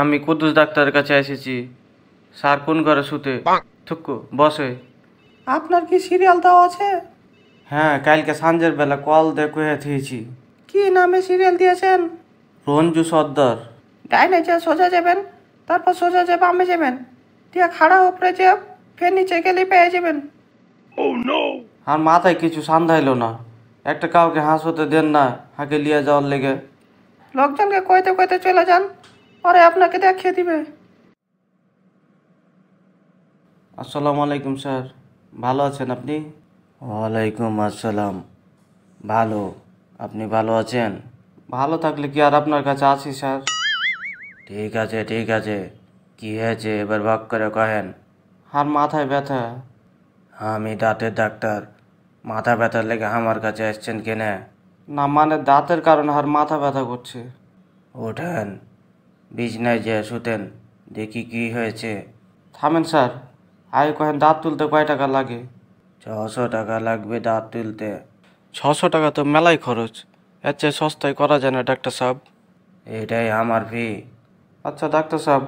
আমি কুদ্দুস ডাক্তারের কাছে এসেছি স্যার কোন ঘরে শুতে থুকু বসে আপনার কি সিরিয়াল দাও আছে হ্যাঁ কালকে সাঞ্জের বেলা কল দেখে দিয়েছি কি নামে সিরিয়াল দিয়েছেন রঞ্জু সর্দার ডাইনে যে সোজা যাবেন তারপর সোজা যে আমি যাবেন দিয়ে খাড়া উপরে যে ফের নিচে গেলে পেয়ে যাবেন oh, আর মাথায় কিছু সান্ধাইলো না একটা কাউকে হাঁস হতে দেন না হাঁকে লিয়ে যাওয়ার লেগে লোকজনকে কইতে কইতে চলে যান পরে আপনাকে দেখিয়ে দিবে আসসালামু আলাইকুম স্যার ভালো আছেন আপনি ওয়ালাইকুম আসসালাম ভালো আপনি ভালো আছেন ভালো থাকলে কি আর আপনার কাছে আছি স্যার ঠিক আছে ঠিক আছে কি হয়েছে এবার ভাগ করে কহেন আর মাথায় ব্যথা আমি দাঁতের ডাক্তার মাথা ব্যথার লেগে আমার কাছে এসছেন কেনে না মানে দাঁতের কারণে আর মাথা ব্যথা করছে ওঠেন বিছনায় যে শুতেন দেখি কি হয়েছে থামেন স্যার আয় কহেন দাঁত তুলতে কয় টাকা লাগে ছশো টাকা লাগবে দাঁত তুলতে ছশো টাকা তো মেলাই খরচ এর চেয়ে সস্তায় করা যায় না ডাক্তার সাহেব এটাই আমার ফি আচ্ছা ডাক্তার সাহেব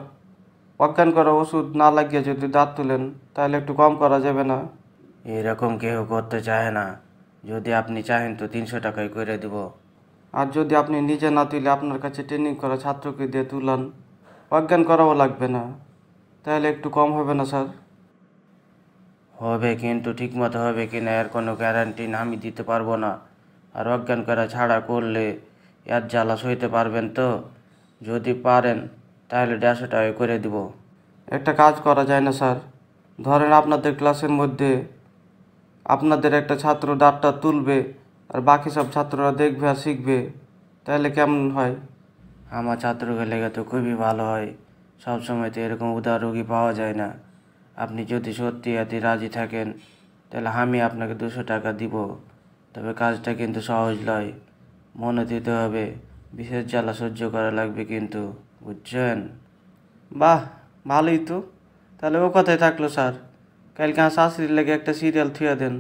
অজ্ঞান করা ওষুধ না লাগিয়ে যদি দাঁত তুলেন তাহলে একটু কম করা যাবে না এরকম কেউ করতে চায় না যদি আপনি চাহেন তো তিনশো টাকায় করে দেবো আর যদি আপনি নিজে না তুলে আপনার কাছে ট্রেনিং করা ছাত্রকে দিয়ে তুলান অজ্ঞান করাও লাগবে না তাহলে একটু কম হবে না স্যার হবে কিন্তু ঠিকমতো হবে কি না এর কোনো গ্যারান্টি আমি দিতে পারবো না আর অজ্ঞান করা ছাড়া করলে এর জ্বালা সইতে পারবেন তো যদি পারেন তাহলে দেড়শো টাকা করে দিব একটা কাজ করা যায় না স্যার ধরেন আপনাদের ক্লাসের মধ্যে আপনাদের একটা ছাত্র দাঁতটা তুলবে আর বাকি সব ছাত্ররা দেখবে আর শিখবে তাহলে কেমন হয় আমার ছাত্রকে লেগে তো খুবই ভালো হয় সব সময় তো এরকম উদার রোগী পাওয়া যায় না আপনি যদি সত্যি এতে রাজি থাকেন তাহলে আমি আপনাকে দুশো টাকা দিব তবে কাজটা কিন্তু সহজ নয় মনে দিতে হবে বিশেষ জ্বালা সহ্য করা লাগবে কিন্তু বুঝছেন বাহ ভালোই তো তাহলে ও কথাই থাকলো স্যার কালকে আমার শাশুড়ির লেগে একটা সিরিয়াল থুয়ে দেন